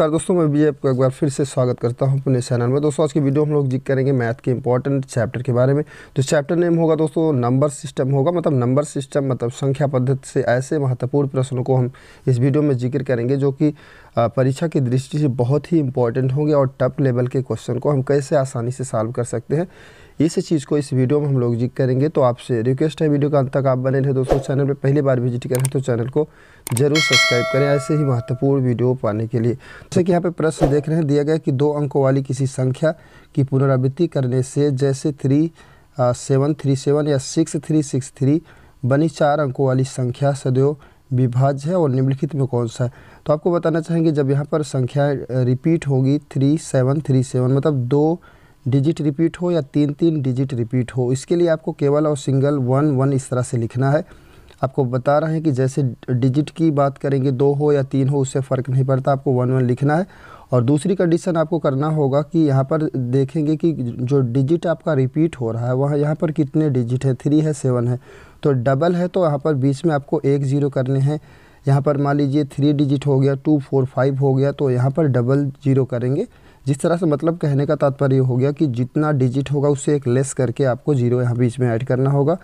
नमस्कार दोस्तों मैं भी आपको एक बार फिर से स्वागत करता हूं अपने चैनल में दोस्तों आज की वीडियो हम लोग जिक करेंगे मैथ के इंपॉर्टेंट चैप्टर के बारे में तो चैप्टर नेम होगा दोस्तों नंबर सिस्टम होगा मतलब नंबर सिस्टम मतलब संख्या पद्धति से ऐसे महत्वपूर्ण प्रश्नों को हम इस वीडियो में जिक्र करेंगे जो कि परीक्षा की दृष्टि से बहुत ही इंपॉर्टेंट होंगे और टप लेवल के क्वेश्चन को हम कैसे आसानी से सॉल्व कर सकते हैं इस चीज़ को इस वीडियो में हम लोग जिक करेंगे तो आपसे रिक्वेस्ट है वीडियो का अंत तक आप बने रहें दोस्तों चैनल पर पहली बार विजिट करें तो चैनल को जरूर सब्सक्राइब करें ऐसे ही महत्वपूर्ण वीडियो पाने के लिए जैसे कि यहाँ पर प्रश्न देख रहे हैं दिया गया कि दो अंकों वाली किसी संख्या की पुनरावृत्ति करने से जैसे थ्री सेवन थ्री सेवन या सिक्स थ्री सिक्स थ्री बनी चार अंकों वाली संख्या सदैव विभाज्य है और निम्नलिखित में कौन सा है तो आपको बताना चाहेंगे जब यहाँ पर संख्या रिपीट होगी थ्री सेवन थ्री सेवन मतलब दो डिजिट रिपीट हो या तीन तीन डिजिट रिपीट हो इसके लिए आपको केवल और सिंगल वन वन इस तरह से लिखना है आपको बता रहे हैं कि जैसे डिजिट की बात करेंगे दो हो या तीन हो उससे फ़र्क नहीं पड़ता आपको वन वन लिखना है और दूसरी कंडीशन आपको करना होगा कि यहाँ पर देखेंगे कि जो डिजिट आपका रिपीट हो रहा है वह यहाँ पर कितने डिजिट है थ्री है सेवन है तो डबल है तो यहाँ पर बीच में आपको एक ज़ीरो करने हैं यहाँ पर मान लीजिए थ्री डिजिट हो गया टू फोर फाइव हो गया तो यहाँ पर डबल ज़ीरो करेंगे जिस तरह से मतलब कहने का तात्पर्य हो गया कि जितना डिजिट होगा उससे एक लेस करके आपको जीरो यहाँ बीच में ऐड करना होगा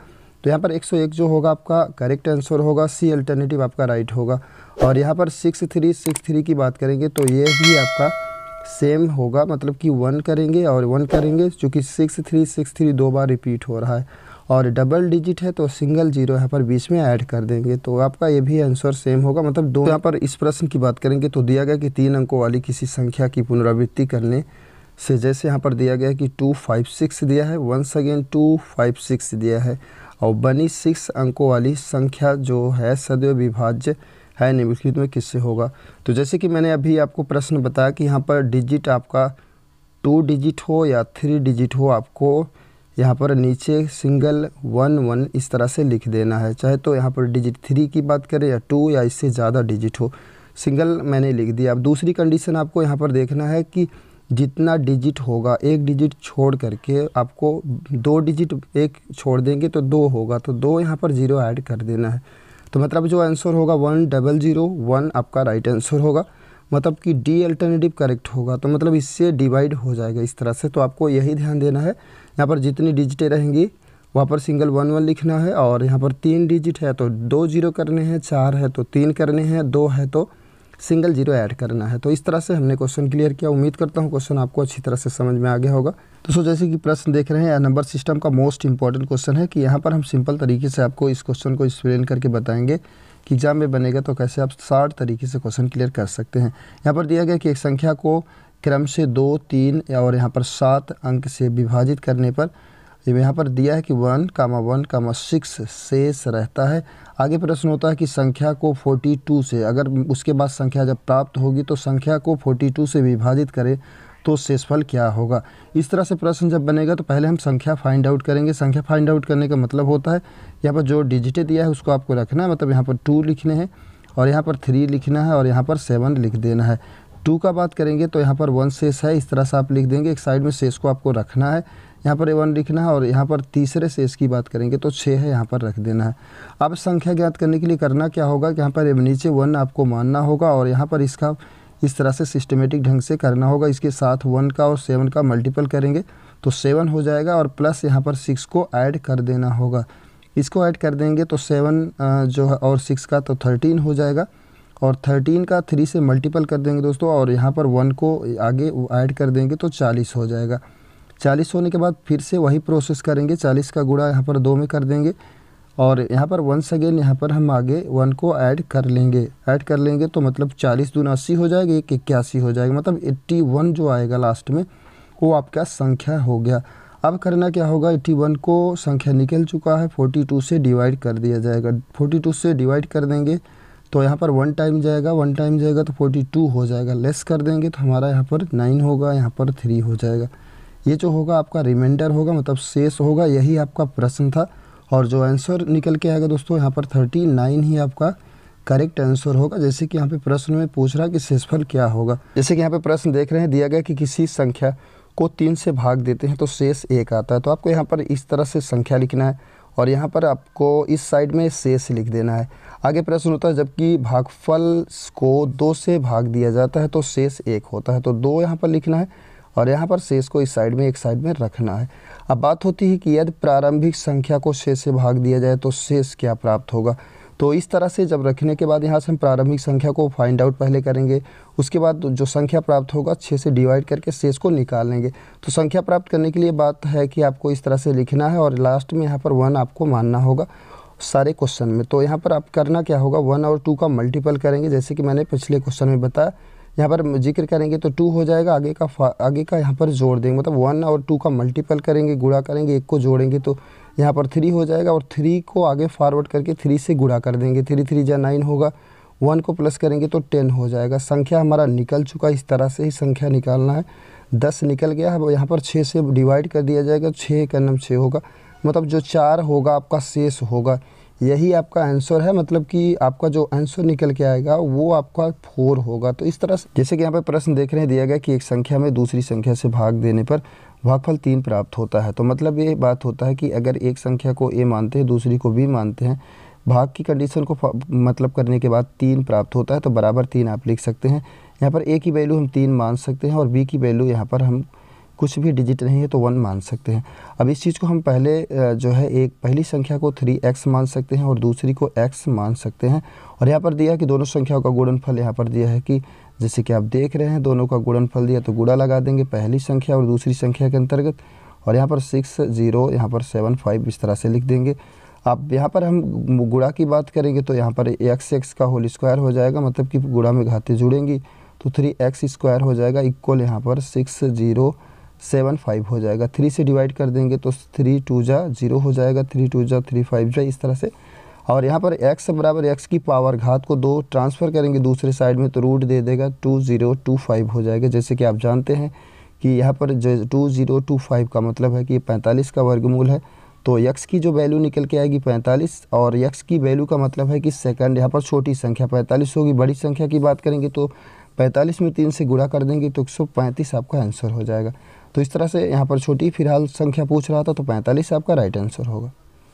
तो यहाँ पर 101 जो होगा आपका करेक्ट आंसर होगा सी अल्टरनेटिव आपका राइट होगा और यहाँ पर सिक्स थ्री की बात करेंगे तो ये भी आपका सेम होगा मतलब कि वन करेंगे और वन करेंगे चूँकि सिक्स थ्री सिक्स थ्री दो बार रिपीट हो रहा है और डबल डिजिट है तो सिंगल जीरो यहाँ पर बीच में ऐड कर देंगे तो आपका ये भी आंसर सेम होगा मतलब दो यहाँ पर इस प्रश्न की बात करेंगे तो दिया गया कि तीन अंकों वाली किसी संख्या की पुनरावृत्ति करने से जैसे यहाँ पर दिया गया कि टू फाइव सिक्स दिया है once again two five six दिया है और बनी सिक्स अंकों वाली संख्या जो है सदैव विभाज्य है निम्नलिखित में किससे होगा तो जैसे कि मैंने अभी आपको प्रश्न बताया कि यहाँ पर डिजिट आपका टू डिजिट हो या थ्री डिजिट हो आपको यहाँ पर नीचे सिंगल वन वन इस तरह से लिख देना है चाहे तो यहाँ पर डिजिट थ्री की बात करें या टू या इससे ज़्यादा डिजिट हो सिंगल मैंने लिख दिया अब दूसरी कंडीशन आपको यहाँ पर देखना है कि जितना डिजिट होगा एक डिजिट छोड़ करके आपको दो डिजिट एक छोड़ देंगे तो दो होगा तो दो यहाँ पर ज़ीरो ऐड कर देना है तो मतलब जो आंसर होगा वन डबल ज़ीरो वन आपका राइट आंसर होगा मतलब कि डी अल्टरनेटिव करेक्ट होगा तो मतलब इससे डिवाइड हो जाएगा इस तरह से तो आपको यही ध्यान देना है यहाँ पर जितनी डिजिटें रहेंगी वहाँ पर सिंगल वन वन लिखना है और यहाँ पर तीन डिजिट है तो दो जीरो करने हैं चार है तो तीन करने हैं दो है तो सिंगल जीरो ऐड करना है तो इस तरह से हमने क्वेश्चन क्लियर किया उम्मीद करता हूँ क्वेश्चन आपको अच्छी तरह से समझ में आ गया होगा दोस्तों जैसे कि प्रश्न देख रहे हैं नंबर सिस्टम का मोस्ट इंपॉर्टेंट क्वेश्चन है कि यहाँ पर हम सिंपल तरीके से आपको इस क्वेश्चन को एक्सप्लेन करके बताएंगे कि एग्जाम में बनेगा तो कैसे आप शार्ट तरीके से क्वेश्चन क्लियर कर सकते हैं यहाँ पर दिया गया कि एक संख्या को क्रम से दो तीन और यहाँ पर सात अंक से विभाजित करने पर जब यहाँ पर दिया है कि one comma one comma six शेष रहता है आगे प्रश्न होता है कि संख्या को 42 से अगर उसके बाद संख्या जब प्राप्त होगी तो संख्या को 42 से विभाजित करें तो शेषफल क्या होगा इस तरह से प्रश्न जब बनेगा तो पहले हम संख्या फाइंड आउट करेंगे संख्या फाइंड आउट करने का मतलब होता है यहाँ पर जो डिजिटें दिया है उसको आपको रखना है मतलब यहाँ पर टू लिखने हैं और यहाँ पर थ्री लिखना है और यहाँ पर सेवन लिख देना है टू का बात करेंगे तो यहाँ पर वन शेष है इस तरह से आप लिख देंगे एक साइड में शेष को आपको रखना है यहाँ पर ए वन लिखना है और यहाँ पर तीसरे शेष की बात करेंगे तो छः है यहाँ पर रख देना है अब संख्या ज्ञात करने के लिए करना क्या होगा कि यहाँ पर नीचे वन आपको मानना होगा और यहाँ पर इसका इस तरह से सिस्टमेटिक ढंग से करना होगा इसके साथ वन का और सेवन का मल्टीपल करेंगे तो सेवन हो जाएगा और प्लस यहाँ पर सिक्स को ऐड कर देना होगा इसको ऐड कर देंगे तो सेवन जो है और सिक्स का तो थर्टीन हो जाएगा और थर्टीन का थ्री से मल्टीपल कर देंगे दोस्तों और यहाँ पर वन को आगे ऐड कर देंगे तो चालीस हो जाएगा चालीस होने के बाद फिर से वही प्रोसेस करेंगे चालीस का गुड़ा यहाँ पर दो में कर देंगे और यहाँ पर वंस अगेन यहाँ पर हम आगे वन को ऐड कर लेंगे ऐड कर लेंगे तो मतलब चालीस दून अस्सी हो जाएगा एक इक्यासी हो जाएगा मतलब एट्टी वन जो आएगा लास्ट में वो आपका संख्या हो गया अब करना क्या होगा एट्टी वन को संख्या निकल चुका है फोर्टी टू से डिवाइड कर दिया जाएगा फोर्टी टू से डिवाइड कर देंगे तो यहाँ पर वन टाइम जाएगा वन टाइम जाएगा तो फोर्टी टू हो जाएगा लेस कर देंगे तो हमारा यहाँ पर नाइन होगा यहाँ पर थ्री हो जाएगा ये जो होगा आपका रिमाइंडर होगा मतलब शेष होगा यही आपका प्रश्न था और जो आंसर निकल के आएगा दोस्तों यहाँ पर थर्टी नाइन ही आपका करेक्ट आंसर होगा जैसे कि यहाँ पे प्रश्न में पूछ रहा है कि शेषफल क्या होगा जैसे कि यहाँ पे प्रश्न देख रहे हैं दिया गया कि किसी संख्या को तीन से भाग देते हैं तो शेष एक आता है तो आपको यहाँ पर इस तरह से संख्या लिखना है और यहाँ पर आपको इस साइड में शेष लिख देना है आगे प्रश्न होता है जबकि भागफल को दो से भाग दिया जाता है तो शेष एक होता है तो दो यहाँ पर लिखना है और यहाँ पर शेष को इस साइड में एक साइड में रखना है अब बात होती है कि यदि प्रारंभिक संख्या को शेष से भाग दिया जाए तो शेष क्या प्राप्त होगा तो इस तरह से जब रखने के बाद यहाँ से हम प्रारंभिक संख्या को फाइंड आउट पहले करेंगे उसके बाद जो संख्या प्राप्त होगा छः से डिवाइड करके शेष को निकाल लेंगे तो संख्या प्राप्त करने के लिए बात है कि आपको इस तरह से लिखना है और लास्ट में यहाँ पर वन आपको मानना होगा सारे क्वेश्चन में तो यहाँ पर आप करना क्या होगा वन और टू का मल्टीपल करेंगे जैसे कि मैंने पिछले क्वेश्चन में बताया यहाँ पर जिक्र करेंगे तो टू हो जाएगा आगे का आगे का यहाँ पर जोड़ देंगे मतलब वन और टू का मल्टीपल करेंगे गुड़ा करेंगे एक को जोड़ेंगे तो यहाँ पर थ्री हो जाएगा और थ्री को आगे फॉरवर्ड करके थ्री से गुड़ा कर देंगे थ्री थ्री या नाइन होगा वन को प्लस करेंगे तो टेन हो जाएगा संख्या हमारा निकल चुका इस तरह से ही संख्या निकालना है दस निकल गया है यहाँ पर छः से डिवाइड कर दिया जाएगा छः का नम छः होगा मतलब जो चार होगा आपका शेष होगा यही आपका आंसर है मतलब कि आपका जो आंसर निकल के आएगा वो आपका फोर होगा तो इस तरह से जैसे कि यहाँ पर प्रश्न देख रहे हैं दिया गया कि एक संख्या में दूसरी संख्या से भाग देने पर भागफल तीन प्राप्त होता है तो मतलब ये बात होता है कि अगर एक संख्या को ए मानते हैं दूसरी को बी मानते हैं भाग की कंडीशन को मतलब करने के बाद तीन प्राप्त होता है तो बराबर तीन आप लिख सकते हैं यहाँ पर ए की वैल्यू हम तीन मान सकते हैं और बी की वैल्यू यहाँ पर हम कुछ भी डिजिट नहीं है तो वन मान सकते हैं अब इस चीज़ को हम पहले जो है एक पहली संख्या को थ्री एक्स मान सकते हैं और दूसरी को एक्स मान सकते हैं और यहाँ पर दिया कि दोनों संख्याओं का गुणनफल यहाँ पर दिया है कि जैसे कि आप देख रहे हैं दोनों का गुणनफल दिया तो गुड़ा लगा देंगे पहली संख्या और दूसरी संख्या के अंतर्गत और यहाँ पर सिक्स जीरो यहाँ पर सेवन फाइव इस तरह से लिख देंगे आप यहाँ पर हम गुड़ा की बात करेंगे तो यहाँ पर एक्स एक्स का होल स्क्वायर हो जाएगा मतलब कि गुड़ा में घाते जुड़ेंगी तो थ्री एक्स स्क्वायर हो जाएगा इक्वल यहाँ पर सिक्स जीरो सेवन फाइव हो जाएगा थ्री से डिवाइड कर देंगे तो थ्री टू जा जीरो हो जाएगा थ्री टू जा थ्री फाइव जा इस तरह से और यहाँ पर x बराबर x की पावर घात को दो ट्रांसफ़र करेंगे दूसरे साइड में तो रूट दे देगा टू ज़ीरो टू फाइव हो जाएगा जैसे कि आप जानते हैं कि यहाँ पर जो टू ज़ीरो टू फाइव का मतलब है कि पैंतालीस का वर्गमूल है तो यक्स की जो वैल्यू निकल के आएगी पैंतालीस और यक्स की वैल्यू का मतलब है कि सेकंड यहाँ पर छोटी संख्या पैंतालीस होगी बड़ी संख्या की बात करेंगे तो पैंतालीस में तीन से गुणा कर देंगे तो एक आपका आंसर हो जाएगा तो इस तरह से यहाँ पर छोटी फिलहाल संख्या पूछ रहा था तो पैंतालीस आपका राइट आंसर होगा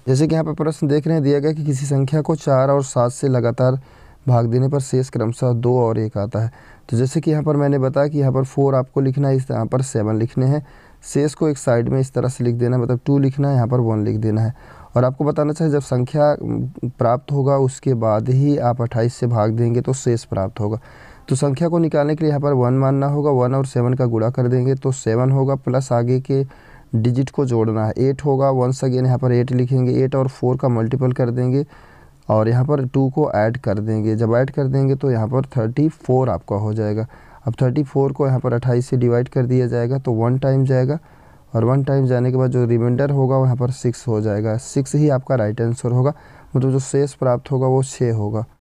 जैसे कि यहाँ पर प्रश्न देख रहे हैं दिया गया कि किसी संख्या को चार और सात से लगातार भाग देने पर शेष क्रमशः दो और एक आता है तो जैसे कि यहाँ पर मैंने बताया कि यहाँ पर फोर आपको लिखना है इस यहाँ पर सेवन लिखने हैं शेष को एक साइड में इस तरह से लिख देना है मतलब टू लिखना है यहाँ पर वन लिख देना है और आपको बताना चाहिए जब संख्या प्राप्त होगा उसके बाद ही आप अट्ठाईस से भाग देंगे तो शेष प्राप्त होगा तो संख्या को निकालने के लिए यहाँ पर वन मानना होगा वन और सेवन का गुड़ा कर देंगे तो सेवन होगा प्लस आगे के डिजिट को जोड़ना है एट होगा वंस अगेन यहाँ पर एट लिखेंगे एट और फोर का मल्टीपल कर देंगे और यहाँ पर टू को ऐड कर देंगे जब ऐड कर देंगे तो यहाँ पर थर्टी फोर आपका हो जाएगा अब थर्टी फोर को यहाँ पर अट्ठाईस से डिवाइड कर दिया जाएगा तो वन टाइम जाएगा और वन टाइम जाने के बाद जो रिमाइंडर होगा वहाँ पर सिक्स हो जाएगा सिक्स ही आपका राइट आंसर होगा मतलब जो शेष प्राप्त होगा वो छः होगा